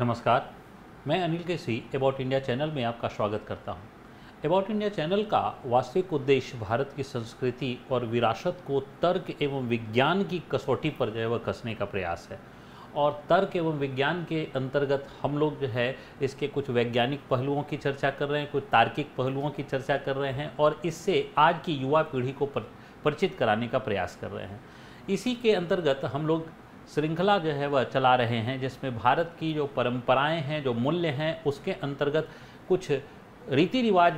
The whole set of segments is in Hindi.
नमस्कार मैं अनिल के सी अबाउट इंडिया चैनल में आपका स्वागत करता हूं। अबाउट इंडिया चैनल का वास्तविक उद्देश्य भारत की संस्कृति और विरासत को तर्क एवं विज्ञान की कसौटी पर जो है वह कसने का प्रयास है और तर्क एवं विज्ञान के अंतर्गत हम लोग जो है इसके कुछ वैज्ञानिक पहलुओं की चर्चा कर रहे हैं कुछ तार्किक पहलुओं की चर्चा कर रहे हैं और इससे आज की युवा पीढ़ी को परिचित कराने का प्रयास कर रहे हैं इसी के अंतर्गत हम लोग श्रृंखला जो है वह चला रहे हैं जिसमें भारत की जो परंपराएं हैं जो मूल्य हैं उसके अंतर्गत कुछ रीति रिवाज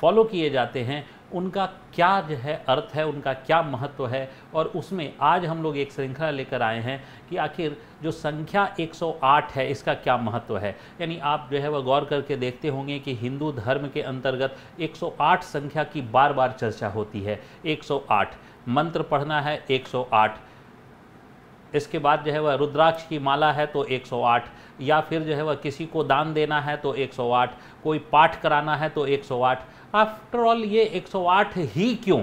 फॉलो किए जाते हैं उनका क्या जो है अर्थ है उनका क्या महत्व है और उसमें आज हम लोग एक श्रृंखला लेकर आए हैं कि आखिर जो संख्या 108 है इसका क्या महत्व है यानी आप जो है वह गौर करके देखते होंगे कि हिंदू धर्म के अंतर्गत 108 संख्या की बार बार चर्चा होती है 108 मंत्र पढ़ना है 108 इसके बाद जो है वह रुद्राक्ष की माला है तो 108 या फिर जो है वह किसी को दान देना है तो 108 कोई पाठ कराना है तो 108 आफ्टर ऑल ये 108 ही क्यों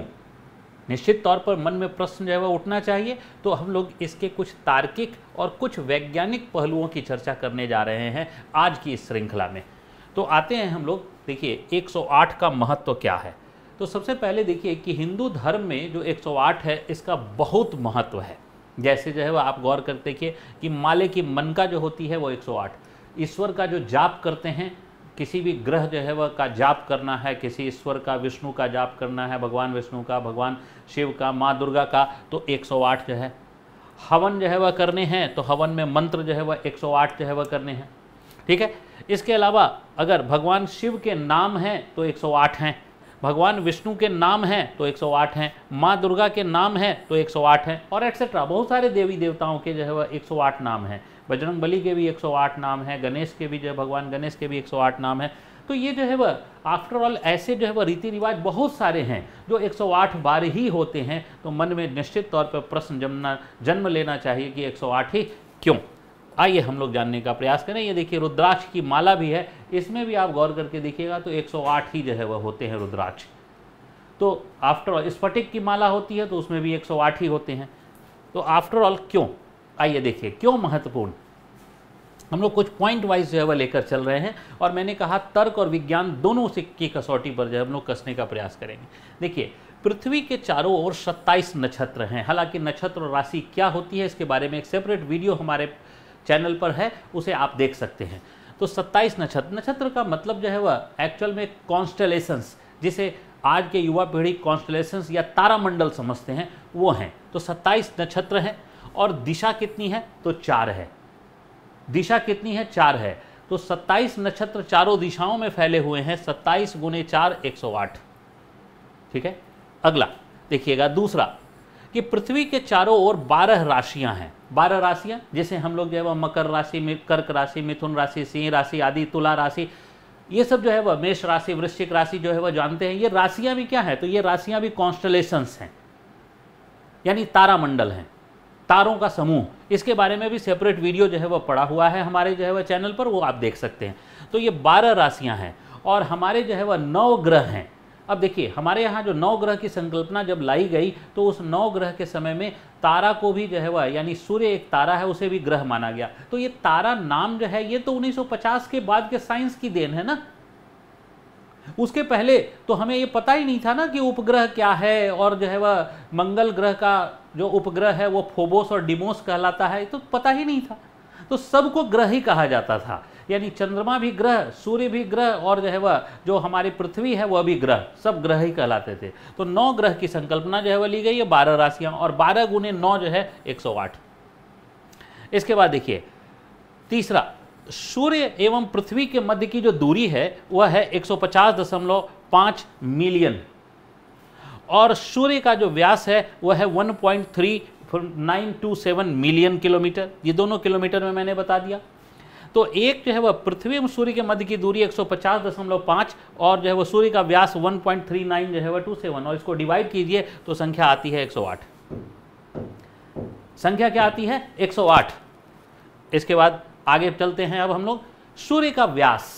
निश्चित तौर पर मन में प्रश्न जो है वह उठना चाहिए तो हम लोग इसके कुछ तार्किक और कुछ वैज्ञानिक पहलुओं की चर्चा करने जा रहे हैं आज की इस श्रृंखला में तो आते हैं हम लोग देखिए 108 का महत्व तो क्या है तो सबसे पहले देखिए कि हिंदू धर्म में जो 108 है इसका बहुत महत्व है जैसे जो है वो आप गौर कर देखिए कि माले की मन का जो होती है वो 108 ईश्वर का जो जाप करते हैं किसी भी ग्रह जो है वह का जाप करना है किसी ईश्वर का विष्णु का जाप करना है भगवान विष्णु का भगवान शिव का माँ दुर्गा का तो 108 जो है हवन जो है वह करने हैं तो हवन में मंत्र जो है वह 108 जो है वह करने हैं ठीक है इसके अलावा अगर भगवान शिव के नाम हैं तो 108 हैं भगवान विष्णु के नाम हैं तो 108 हैं माँ दुर्गा के नाम हैं तो 108 हैं और एक्सेट्रा बहुत सारे देवी देवताओं के जो है वह 108 नाम हैं बजरंग बली के भी 108 नाम हैं गणेश के भी जो है भगवान गणेश के भी 108 नाम हैं तो ये जो है वह आफ्टर ऑल ऐसे जो है वह रीति रिवाज बहुत सारे हैं जो 108 बार ही होते हैं तो मन में निश्चित तौर पर प्रश्न जमना जन्म लेना चाहिए कि 108 ही क्यों आइए हम लोग जानने का प्रयास करें ये देखिए रुद्राक्ष की माला भी है इसमें भी आप गौर करके देखिएगा तो 108 ही जो है वह होते हैं रुद्राक्ष तो आफ्टर ऑल स्फटिक की माला होती है तो उसमें भी 108 ही होते हैं तो आफ्टर ऑल क्यों आइए देखिए क्यों महत्वपूर्ण हम लोग कुछ पॉइंट वाइज जो है वह लेकर चल रहे हैं और मैंने कहा तर्क और विज्ञान दोनों से की कसौटी पर जो है हम लोग कसने का प्रयास करेंगे देखिए पृथ्वी के चारों ओर 27 नक्षत्र हैं हालांकि नक्षत्र और राशि क्या होती है इसके बारे में एक सेपरेट वीडियो हमारे चैनल पर है उसे आप देख सकते हैं तो 27 नक्षत्र नक्षत्र का मतलब जो है वह एक्चुअल में कॉन्स्टलेशंस जिसे आज के युवा पीढ़ी कॉन्स्टलेशंस या तारामंडल समझते हैं वो हैं तो 27 नक्षत्र हैं और दिशा कितनी है तो चार है दिशा कितनी है चार है तो 27 नक्षत्र चारों दिशाओं में फैले हुए हैं 27 गुने चार एक ठीक है अगला देखिएगा दूसरा कि पृथ्वी के चारों ओर बारह राशियां हैं बारह राशियां जैसे हम लोग जो है वह मकर राशि में कर्क राशि मिथुन राशि सिंह राशि आदि तुला राशि ये सब जो है वह मेष राशि वृश्चिक राशि जो है वह जानते हैं ये राशियां भी क्या है तो ये राशियां भी कॉन्स्टलेशंस हैं यानी तारामंडल हैं तारों का समूह इसके बारे में भी सेपरेट वीडियो जो है वह पड़ा हुआ है हमारे जो है वह चैनल पर वो आप देख सकते हैं तो ये बारह राशियां हैं और हमारे जो है वह नौ ग्रह हैं अब देखिए हमारे यहाँ जो नौ ग्रह की संकल्पना जब लाई गई तो उस नौ ग्रह के समय में तारा को भी जो है वह यानी सूर्य एक तारा है उसे भी ग्रह माना गया तो ये तारा नाम जो है ये तो 1950 के बाद के साइंस की देन है ना उसके पहले तो हमें ये पता ही नहीं था ना कि उपग्रह क्या है और जो है वह मंगल ग्रह का जो उपग्रह है वो फोबोस और डिमोस कहलाता है तो पता ही नहीं था तो सबको ग्रह ही कहा जाता था यानी चंद्रमा भी ग्रह सूर्य भी ग्रह और जो है वह जो हमारी पृथ्वी है वह भी ग्रह सब ग्रह ही कहलाते थे तो नौ ग्रह की संकल्पना जो है वह ली गई है बारह राशियाँ और बारह गुने नौ जो है एक सौ आठ इसके बाद देखिए तीसरा सूर्य एवं पृथ्वी के मध्य की जो दूरी है वह है 150.5 मिलियन और सूर्य का जो व्यास है वह है सेवन मिलियन किलोमीटर ये दोनों किलोमीटर में मैंने बता दिया तो एक जो है वह पृथ्वी एवं सूर्य के मध्य की दूरी एक और जो है वह सूर्य का व्यास 1.39 जो है वह 27 और इसको डिवाइड कीजिए तो संख्या आती है 108 संख्या क्या आती है 108 इसके बाद आगे चलते हैं अब हम लोग सूर्य का व्यास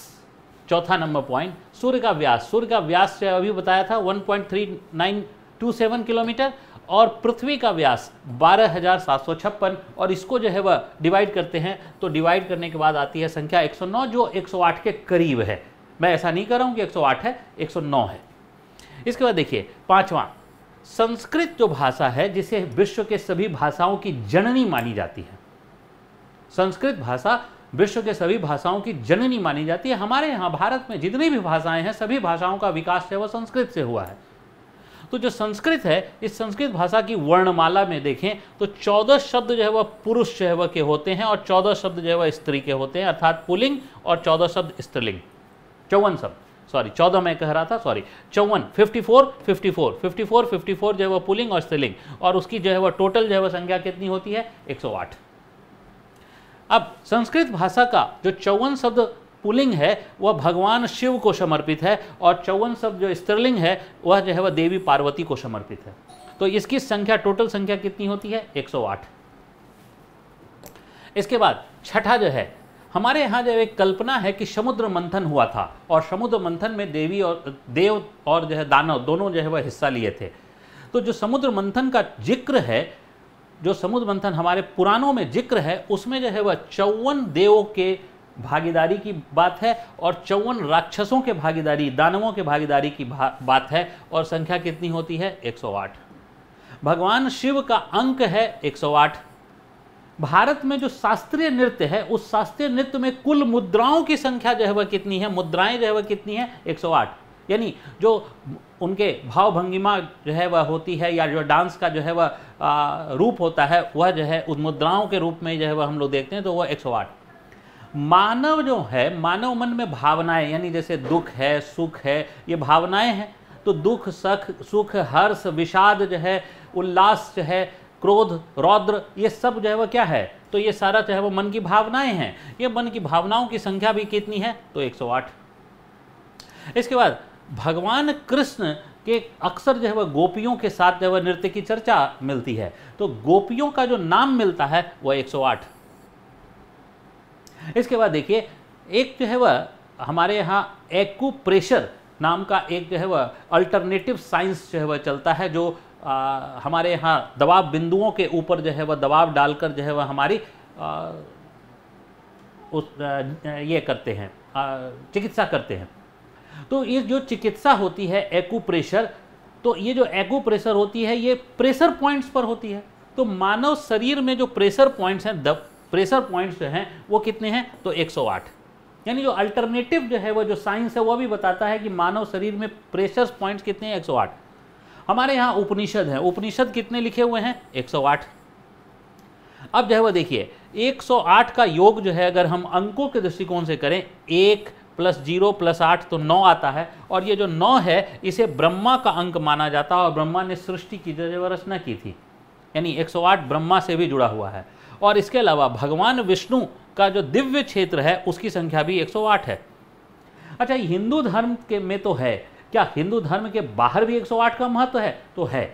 चौथा नंबर पॉइंट सूर्य का व्यास सूर्य का व्यास अभी बताया था 1.3927 किलोमीटर और पृथ्वी का व्यास बारह हजार सात सौ छप्पन और इसको जो है वह डिवाइड करते हैं तो डिवाइड करने के बाद आती है संख्या 109 जो 108 के करीब है मैं ऐसा नहीं कर रहा हूँ कि 108 है 109 है इसके बाद देखिए पांचवा संस्कृत जो भाषा है जिसे विश्व के सभी भाषाओं की जननी मानी जाती है संस्कृत भाषा विश्व के सभी भाषाओं की जननी मानी जाती है हमारे यहाँ भारत में जितनी भी भाषाएं हैं सभी भाषाओं का विकास है वह संस्कृत से हुआ है तो जो संस्कृत है इस संस्कृत भाषा की वर्णमाला में देखें तो चौदह शब्द जो है वह पुरुष जो है वह के होते हैं और चौदह शब्द जो है वह स्त्री के होते हैं अर्थात पुलिंग और चौदह शब्द स्त्रीलिंग चौवन शब्द सॉरी चौदह मैं कह रहा था सॉरी चौवन fifty four fifty four fifty four fifty four जो है वह पुलिंग और स्त्रीलिंग और उसकी जो है वह टोटल जो है वह संख्या कितनी होती है एक सौ आठ अब संस्कृत भाषा का जो चौवन शब्द पुलिंग है वह भगवान शिव को समर्पित है और चौवन सब जो स्त्रीलिंग है वह जो है वह देवी पार्वती को समर्पित है तो इसकी संख्या टोटल संख्या कितनी होती है 108 इसके बाद छठा जो है हमारे यहाँ जो एक कल्पना है कि समुद्र मंथन हुआ था और समुद्र मंथन में देवी और देव और जो है दानव दोनों जो है वह हिस्सा लिए थे तो जो समुद्र मंथन का जिक्र है जो समुद्र मंथन हमारे पुराणों में जिक्र है उसमें जो है वह चौवन देवों के भागीदारी की बात है और चौवन राक्षसों के भागीदारी दानवों के भागीदारी की भा, बात है और संख्या कितनी होती है 108 भगवान शिव का अंक है 108 भारत में जो शास्त्रीय नृत्य है उस शास्त्रीय नृत्य में कुल मुद्राओं की संख्या जो है वह कितनी है मुद्राएं जो है वह कितनी है 108 यानी जो उनके भाव भंगिमा जो है वह होती है या जो डांस का जो है वह रूप होता है वह जो है उन मुद्राओं के रूप में जो है वह हम लोग देखते हैं तो वह एक मानव जो है मानव मन में भावनाएं यानी जैसे दुख है सुख है ये भावनाएं हैं तो दुख सख सुख हर्ष विषाद जो है उल्लास जो है क्रोध रौद्र ये सब जो है वो क्या है तो ये सारा जो है वो मन की भावनाएं हैं ये मन की भावनाओं की संख्या भी कितनी है तो 108 इसके बाद भगवान कृष्ण के अक्सर जो है वह गोपियों के साथ जो है वह नृत्य की चर्चा मिलती है तो गोपियों का जो नाम मिलता है वह एक इसके बाद देखिए एक जो है वह हमारे यहाँ एक्ू प्रेशर नाम का एक जो है वह अल्टरनेटिव साइंस जो है वह चलता है जो आ, हमारे यहाँ दबाव बिंदुओं के ऊपर जो है वह दबाव डालकर जो है वह हमारी आ, उस आ, ये करते हैं चिकित्सा करते हैं तो ये जो चिकित्सा होती है एकू प्रेशर तो ये जो एकू प्रेशर होती है ये प्रेशर पॉइंट्स पर होती है तो मानव शरीर में जो प्रेशर पॉइंट्स हैं दब प्रेशर पॉइंट्स जो हैं वो कितने हैं तो 108 यानी जो अल्टरनेटिव जो है वो जो साइंस है वो भी बताता है कि मानव शरीर में प्रेशर पॉइंट्स कितने हैं 108 हमारे यहाँ उपनिषद हैं उपनिषद कितने लिखे हुए हैं 108 अब जो है वो देखिए 108 का योग जो है अगर हम अंकों के दृष्टिकोण से करें एक प्लस जीरो प्लस आठ तो नौ आता है और ये जो नौ है इसे ब्रह्मा का अंक माना जाता है और ब्रह्मा ने सृष्टि की जो रचना की थी यानी 108 ब्रह्मा से भी जुड़ा हुआ है और इसके अलावा भगवान विष्णु का जो दिव्य क्षेत्र है उसकी संख्या भी 108 है अच्छा हिंदू धर्म के में तो है क्या हिंदू धर्म के बाहर भी 108 का महत्व है तो है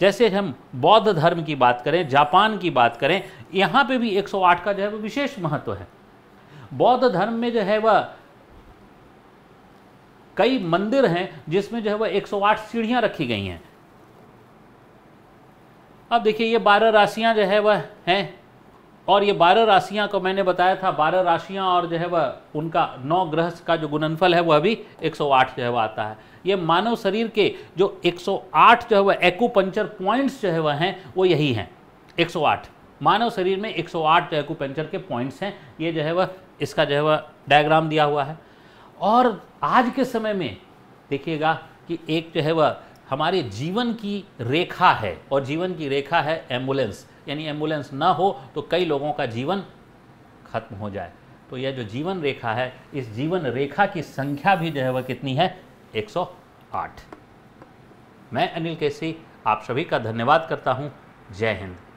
जैसे हम बौद्ध धर्म की बात करें जापान की बात करें यहाँ पे भी 108 का जो है वो विशेष महत्व है बौद्ध धर्म में जो है वह कई मंदिर हैं जिसमें जो है वह 108 सीढ़ियाँ रखी गई हैं अब देखिए ये बारह राशियाँ जो है वह हैं और ये बारह राशियाँ को मैंने बताया था बारह राशियाँ और जो है वह उनका नौ ग्रह का जो गुणनफल है वह भी 108 जो है वह आता है ये मानव शरीर के जो 108 जो है वह एक्ूपंचर पॉइंट्स जो है वह हैं वो यही हैं 108 मानव शरीर में 108 जो एक्ूपंचर के पॉइंट्स हैं ये जो है वह इसका जो है वह डायग्राम दिया हुआ है और आज के समय में देखिएगा कि एक जो है वह हमारे जीवन की रेखा है और जीवन की रेखा है एम्बुलेंस यानी एम्बुलेंस ना हो तो कई लोगों का जीवन खत्म हो जाए तो यह जो जीवन रेखा है इस जीवन रेखा की संख्या भी जो है वह कितनी है 108 मैं अनिल केसी आप सभी का धन्यवाद करता हूँ जय हिंद